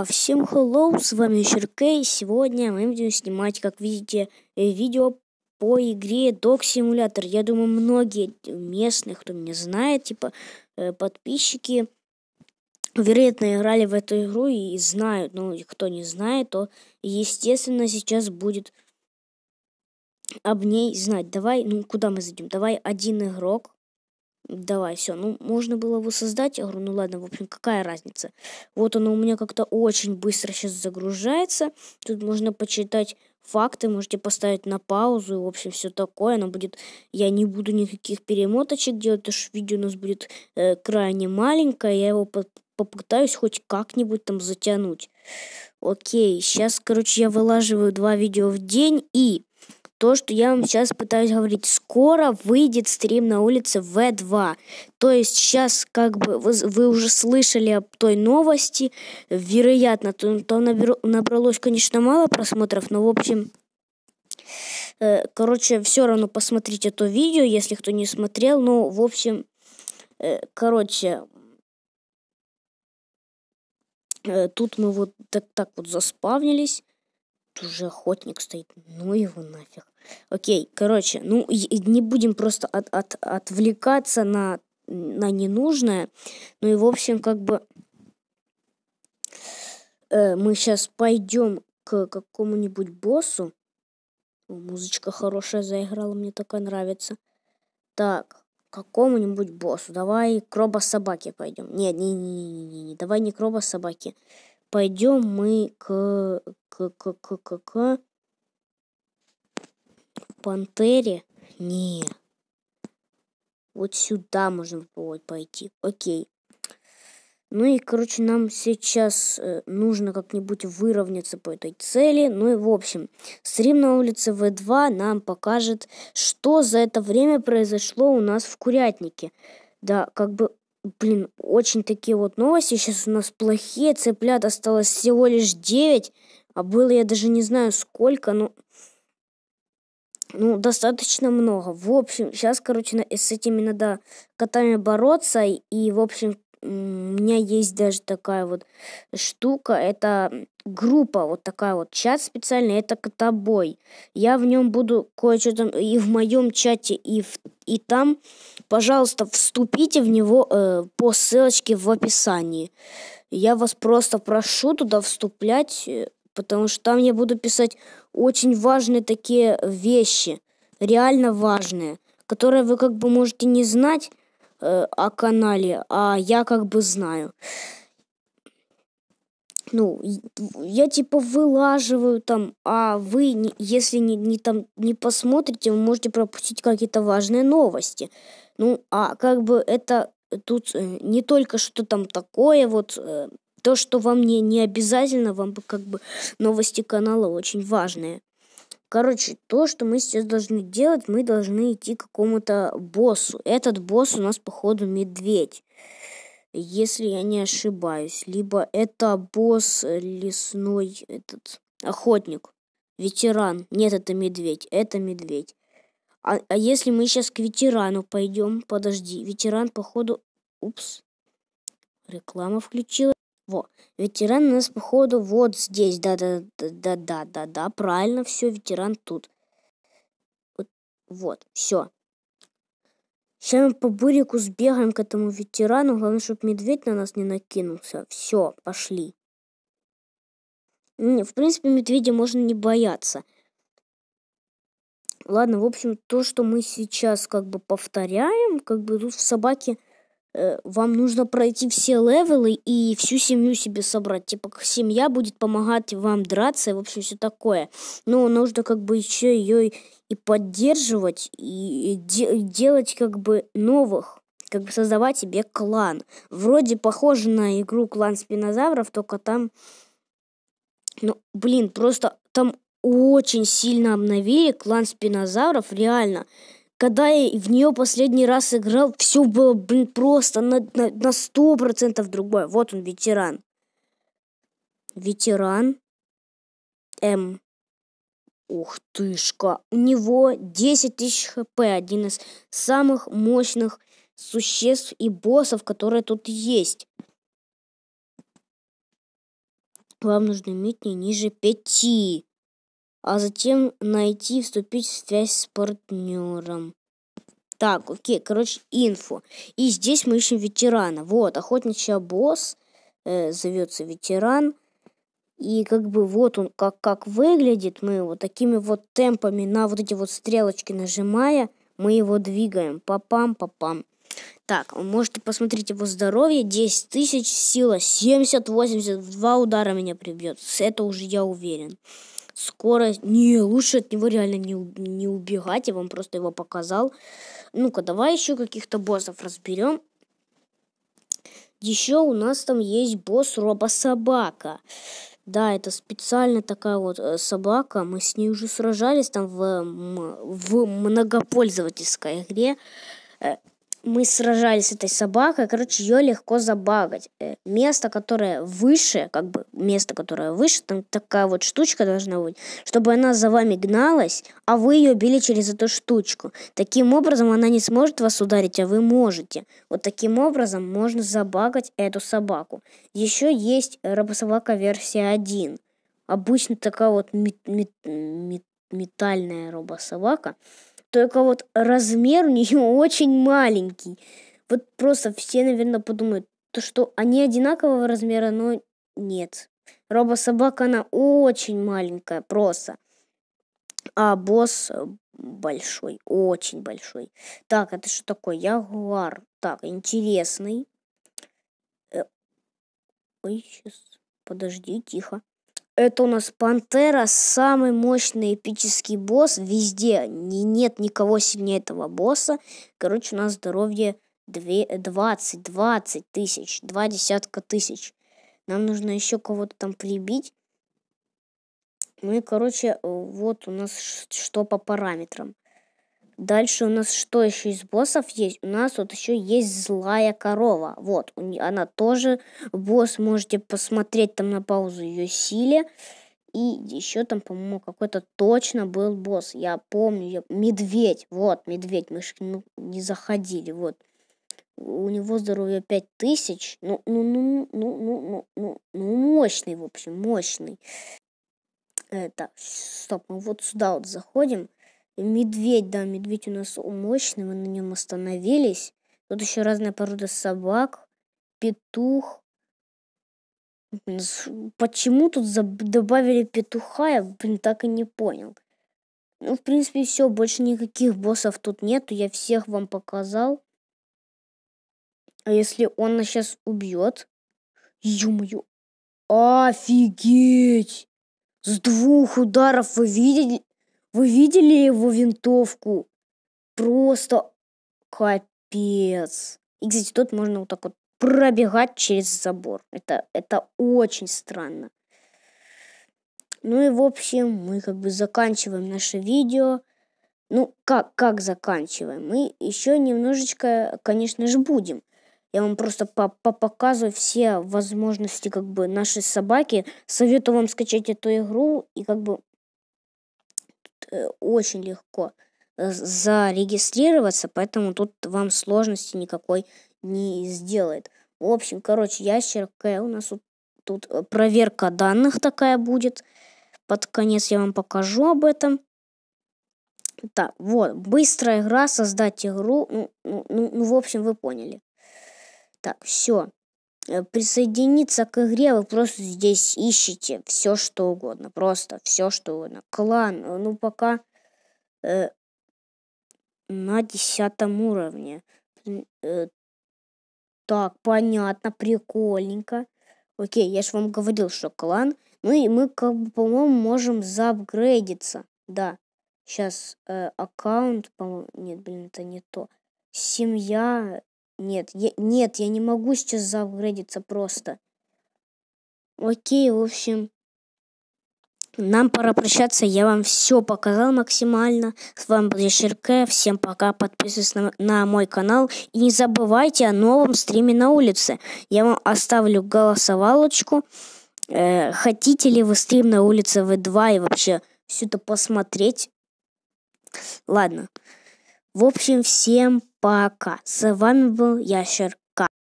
А всем hello, с вами Черкей. Сегодня мы будем снимать, как видите, э, видео по игре Dog Simulator. Я думаю, многие местные, кто меня знает, типа э, подписчики, вероятно, играли в эту игру и знают. Ну, кто не знает, то, естественно, сейчас будет об ней знать. Давай, ну, куда мы зайдем? Давай один игрок. Давай, все. Ну, можно было его создать. Я говорю, ну ладно, в общем, какая разница. Вот оно у меня как-то очень быстро сейчас загружается. Тут можно почитать факты, можете поставить на паузу, в общем, все такое. Оно будет... Я не буду никаких перемоточек делать, потому что видео у нас будет э, крайне маленькое. Я его по попытаюсь хоть как-нибудь там затянуть. Окей, сейчас, короче, я вылаживаю два видео в день и то, что я вам сейчас пытаюсь говорить. Скоро выйдет стрим на улице В2. То есть сейчас как бы вы, вы уже слышали об той новости. Вероятно, то, то набер, набралось, конечно, мало просмотров, но в общем... Э, короче, все равно посмотрите то видео, если кто не смотрел. Ну, в общем, э, короче, э, тут мы вот так, так вот заспавнились уже охотник стоит. Ну его нафиг. Окей, короче, ну и не будем просто от, от, отвлекаться на, на ненужное. Ну и в общем, как бы э, мы сейчас пойдем к какому-нибудь боссу. музычка хорошая заиграла, мне такая нравится. Так, какому-нибудь боссу. Давай кроба собаки пойдем. Нет, не, не, не, не, не, давай не кроба собаки пойдем мы к, к, к, к, к, к Пантере? Не. Вот сюда можно пойти. Окей. Ну и, короче, нам сейчас э, нужно как-нибудь выровняться по этой цели. Ну и, в общем, стрим на улице В2 нам покажет, что за это время произошло у нас в Курятнике. Да, как бы Блин, очень такие вот новости сейчас у нас плохие. Цыплят осталось всего лишь 9, а было я даже не знаю сколько, но... Ну, ну, достаточно много. В общем, сейчас, короче, с этими надо котами бороться. и в общем, у меня есть даже такая вот штука, это группа вот такая вот, чат специальный, это Котобой. Я в нем буду кое-что там и в моем чате, и, в, и там, пожалуйста, вступите в него э, по ссылочке в описании. Я вас просто прошу туда вступлять, э, потому что там я буду писать очень важные такие вещи, реально важные, которые вы как бы можете не знать, Э, о канале, а я как бы знаю. Ну, я типа вылаживаю там, а вы, если не, не там не посмотрите, вы можете пропустить какие-то важные новости. Ну, а как бы это тут э, не только что там такое вот э, то, что вам не, не обязательно, вам бы как бы новости канала очень важные. Короче, то, что мы сейчас должны делать, мы должны идти к какому-то боссу. Этот босс у нас, походу, медведь. Если я не ошибаюсь. Либо это босс лесной, этот, охотник. Ветеран. Нет, это медведь. Это медведь. А, а если мы сейчас к ветерану пойдем? Подожди, ветеран, походу... Упс. Реклама включилась. Во. Ветеран у нас, походу, вот здесь. Да-да-да-да-да-да. Правильно, все, ветеран тут. Вот, вот все. Сейчас мы по бурику сбегаем к этому ветерану. Главное, чтобы медведь на нас не накинулся. Все, пошли. Не, в принципе, медведя можно не бояться. Ладно, в общем, то, что мы сейчас как бы повторяем, как бы тут в собаке Э, вам нужно пройти все левелы и всю семью себе собрать. Типа, семья будет помогать вам драться и, в общем, все такое. Но нужно как бы еще ее и поддерживать, и де- делать как бы новых как бы создавать себе клан. Вроде похоже на игру клан спинозавров, только там... Ну, блин, просто там очень сильно обновили клан спинозавров, реально. Когда я в нее последний раз играл, все было, блин, просто на сто процентов другое. Вот он, ветеран. Ветеран. М. Ух тышка, У него 10 тысяч хп. Один из самых мощных существ и боссов, которые тут есть. Вам нужно иметь не ниже пяти а затем найти, вступить в связь с партнером. Так, окей, короче, инфо. И здесь мы ищем ветерана. Вот, охотничья босс, э, зовется ветеран. И как бы вот он как, как выглядит, мы вот такими вот темпами на вот эти вот стрелочки нажимая, мы его двигаем. Папам-папам. Так, вы можете посмотреть его здоровье. 10 тысяч, сила 70-80. Два удара меня прибьет. Это уже я уверен скорость. Не, лучше от него реально не, не убегать. Я вам просто его показал. Ну-ка, давай еще каких-то боссов разберем. Еще у нас там есть босс робособака. Да, это специально такая вот э, собака. Мы с ней уже сражались там в, в многопользовательской игре. Э, мы сражались с этой собакой, короче, ее легко забагать. Э, место, которое выше, как бы место, которое выше, там такая вот штучка должна быть, чтобы она за вами гналась, а вы ее били через эту штучку. Таким образом она не сможет вас ударить, а вы можете. Вот таким образом можно забагать эту собаку. Еще есть робособака версия 1. Обычно такая вот мет- мет- мет- метальная робособака. Только вот размер у нее очень маленький. Вот просто все, наверное, подумают, то что они одинакового размера, но нет. Робособака, она очень маленькая просто. А босс э, большой, очень большой. Так, это что такое? Ягуар. Так, интересный. Э, ой, сейчас, подожди, тихо это у нас Пантера, самый мощный эпический босс везде. Не, нет никого сильнее этого босса. Короче, у нас здоровье 20, 20 тысяч, два десятка тысяч. Нам нужно еще кого-то там прибить. Ну и, короче, вот у нас что по параметрам. Дальше у нас что еще из боссов есть? У нас вот еще есть злая корова. Вот, она тоже босс. Можете посмотреть там на паузу ее силе. И еще там, по-моему, какой-то точно был босс. Я помню, я... медведь. Вот, медведь. Мы же к нему не заходили. Вот. У него здоровье 5000. Ну, ну, ну, ну, ну, ну, ну, ну, мощный, в общем, мощный. Это, стоп, мы вот сюда вот заходим. Медведь, да, медведь у нас мощный, мы на нем остановились. Тут еще разная порода собак, петух. Почему тут добавили петуха, я, блин, так и не понял. Ну, в принципе, все, больше никаких боссов тут нету, я всех вам показал. А если он нас сейчас убьет? Ё-моё, офигеть! С двух ударов вы видели? Вы видели его винтовку? Просто капец. И, кстати, тут можно вот так вот пробегать через забор. Это, это очень странно. Ну и в общем, мы как бы заканчиваем наше видео. Ну, как, как заканчиваем? Мы еще немножечко, конечно же, будем. Я вам просто по показываю все возможности как бы нашей собаки. Советую вам скачать эту игру и как бы Э, очень легко э, зарегистрироваться, поэтому тут вам сложности никакой не сделает. В общем, короче, ящерка, у нас тут э, проверка данных такая будет. Под конец я вам покажу об этом. Так, вот, быстрая игра, создать игру. Ну, ну, ну, ну в общем, вы поняли. Так, все. Э, присоединиться к игре, а вы просто здесь ищите все, что угодно. Просто все, что угодно. Клан, э, ну пока э, на десятом уровне. Э, так, понятно, прикольненько. Окей, я же вам говорил, что клан. Ну и мы, как бы, по-моему, можем заапгрейдиться. Да. Сейчас э, аккаунт, по-моему... Нет, блин, это не то. Семья, нет, я, нет, я не могу сейчас заапгрейдиться просто. Окей, в общем, нам пора прощаться. Я вам все показал максимально. С вами был Ящерка. Всем пока. Подписывайтесь на, на мой канал. И не забывайте о новом стриме на улице. Я вам оставлю голосовалочку. Э, хотите ли вы стрим на улице в 2 и вообще все это посмотреть? Ладно. В общем, всем пока. С вами был Ящер.